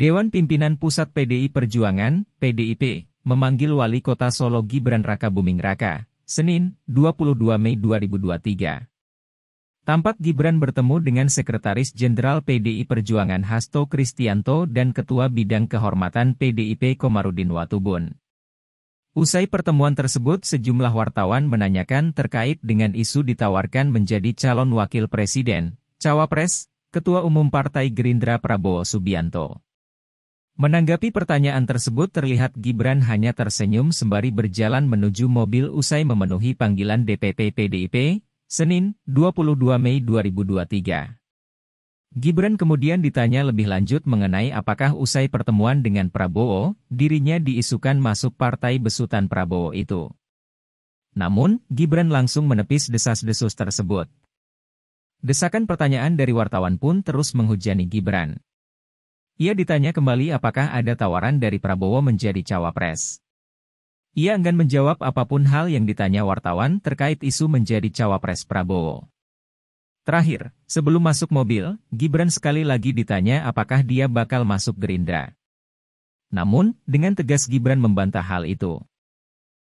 Dewan Pimpinan Pusat PDI Perjuangan, PDIP, memanggil Wali Kota Solo Gibran Raka Buming Raka, Senin, 22 Mei 2023. Tampak Gibran bertemu dengan Sekretaris Jenderal PDI Perjuangan Hasto Kristianto dan Ketua Bidang Kehormatan PDIP Komarudin Watubun. Usai pertemuan tersebut sejumlah wartawan menanyakan terkait dengan isu ditawarkan menjadi calon wakil presiden, cawapres, Ketua Umum Partai Gerindra Prabowo Subianto. Menanggapi pertanyaan tersebut terlihat Gibran hanya tersenyum sembari berjalan menuju mobil usai memenuhi panggilan DPP PDIP, Senin, 22 Mei 2023. Gibran kemudian ditanya lebih lanjut mengenai apakah usai pertemuan dengan Prabowo, dirinya diisukan masuk partai besutan Prabowo itu. Namun, Gibran langsung menepis desas-desus tersebut. Desakan pertanyaan dari wartawan pun terus menghujani Gibran. Ia ditanya kembali apakah ada tawaran dari Prabowo menjadi cawapres. Ia enggan menjawab apapun hal yang ditanya wartawan terkait isu menjadi cawapres Prabowo. Terakhir, sebelum masuk mobil, Gibran sekali lagi ditanya apakah dia bakal masuk Gerindra. Namun, dengan tegas Gibran membantah hal itu.